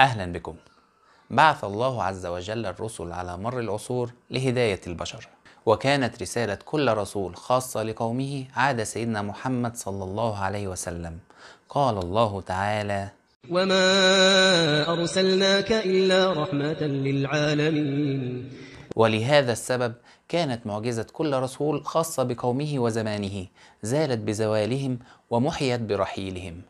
أهلا بكم بعث الله عز وجل الرسل على مر العصور لهداية البشر وكانت رسالة كل رسول خاصة لقومه عاد سيدنا محمد صلى الله عليه وسلم قال الله تعالى وما أرسلناك إلا رحمة للعالمين ولهذا السبب كانت معجزة كل رسول خاصة بقومه وزمانه زالت بزوالهم ومحيت برحيلهم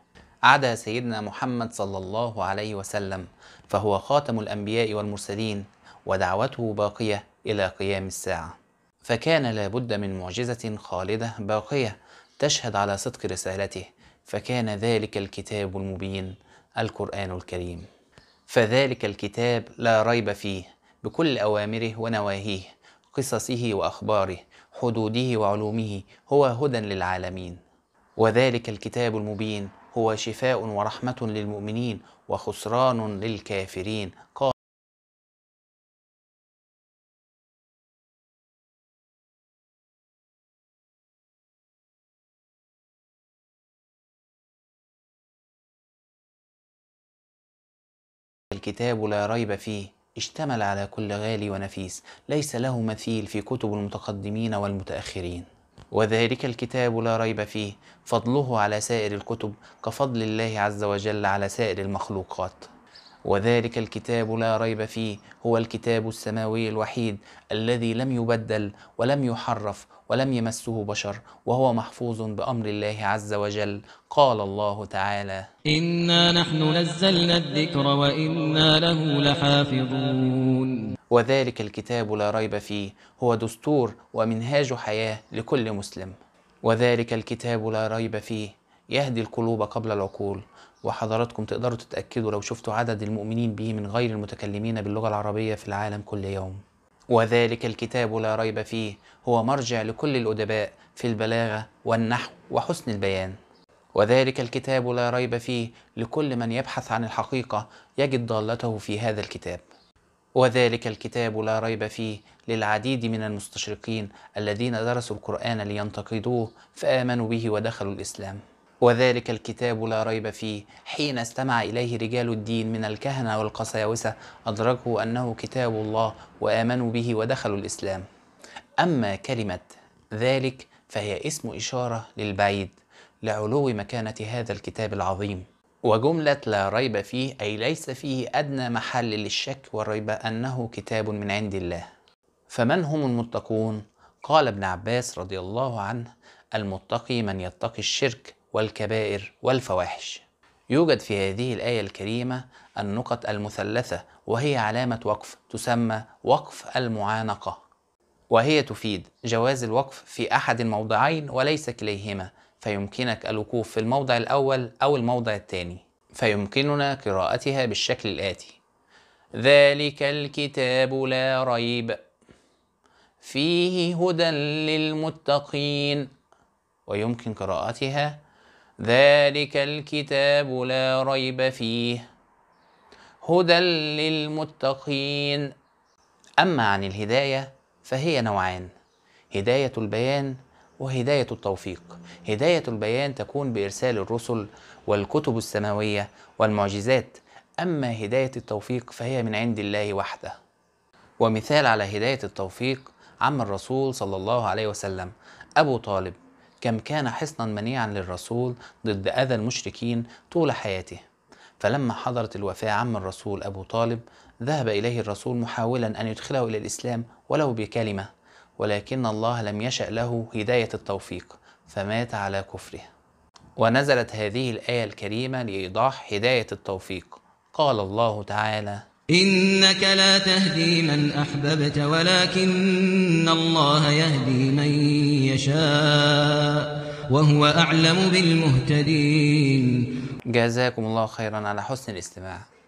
عدا سيدنا محمد صلى الله عليه وسلم فهو خاتم الأنبياء والمرسلين ودعوته باقية إلى قيام الساعة فكان لابد من معجزة خالدة باقية تشهد على صدق رسالته فكان ذلك الكتاب المبين القرآن الكريم فذلك الكتاب لا ريب فيه بكل أوامره ونواهيه قصصه وأخباره حدوده وعلومه هو هدى للعالمين وذلك الكتاب المبين هو شفاء ورحمة للمؤمنين وخسران للكافرين قال الكتاب لا ريب فيه اشتمل على كل غالي ونفيس ليس له مثيل في كتب المتقدمين والمتأخرين وذلك الكتاب لا ريب فيه فضله على سائر الكتب كفضل الله عز وجل على سائر المخلوقات وذلك الكتاب لا ريب فيه هو الكتاب السماوي الوحيد الذي لم يبدل ولم يحرف ولم يمسه بشر وهو محفوظ بأمر الله عز وجل قال الله تعالى إنا نحن نزلنا الذكر وإنا له لحافظون وذلك الكتاب لا ريب فيه هو دستور ومنهاج حياة لكل مسلم وذلك الكتاب لا ريب فيه يهدي القلوب قبل العقول وحضراتكم تقدروا تتأكدوا لو شفتوا عدد المؤمنين به من غير المتكلمين باللغة العربية في العالم كل يوم وذلك الكتاب لا ريب فيه هو مرجع لكل الأدباء في البلاغة والنحو وحسن البيان وذلك الكتاب لا ريب فيه لكل من يبحث عن الحقيقة يجد ضالته في هذا الكتاب وذلك الكتاب لا ريب فيه للعديد من المستشرقين الذين درسوا القرآن لينتقدوه فآمنوا به ودخلوا الإسلام وذلك الكتاب لا ريب فيه حين استمع إليه رجال الدين من الكهنة والقساوسة أدركوا أنه كتاب الله وآمنوا به ودخلوا الإسلام أما كلمة ذلك فهي اسم إشارة للبعيد لعلو مكانة هذا الكتاب العظيم وجملة لا ريب فيه أي ليس فيه أدنى محل للشك والريبة أنه كتاب من عند الله فمن هم المتقون؟ قال ابن عباس رضي الله عنه المتقي من يتقي الشرك والكبائر والفواحش يوجد في هذه الآية الكريمة النقط المثلثة وهي علامة وقف تسمى وقف المعانقة وهي تفيد جواز الوقف في أحد الموضعين وليس كليهما فيمكنك الوقوف في الموضع الأول أو الموضع الثاني فيمكننا قراءتها بالشكل الآتي ذلك الكتاب لا ريب فيه هدى للمتقين ويمكن قراءتها ذلك الكتاب لا ريب فيه هدى للمتقين اما عن الهدايه فهي نوعان هدايه البيان وهدايه التوفيق هدايه البيان تكون بارسال الرسل والكتب السماويه والمعجزات اما هدايه التوفيق فهي من عند الله وحده ومثال على هدايه التوفيق عم الرسول صلى الله عليه وسلم ابو طالب كم كان حصنا منيعا للرسول ضد أذى المشركين طول حياته فلما حضرت الوفاة عم الرسول أبو طالب ذهب إليه الرسول محاولا أن يدخله إلى الإسلام ولو بكلمة ولكن الله لم يشأ له هداية التوفيق فمات على كفره ونزلت هذه الآية الكريمة لإيضاح هداية التوفيق قال الله تعالى إنك لا تهدي من أحببت ولكن الله يهدي من يشاء وهو أعلم بالمهتدين جزاكم الله خيرا على حسن الاستماع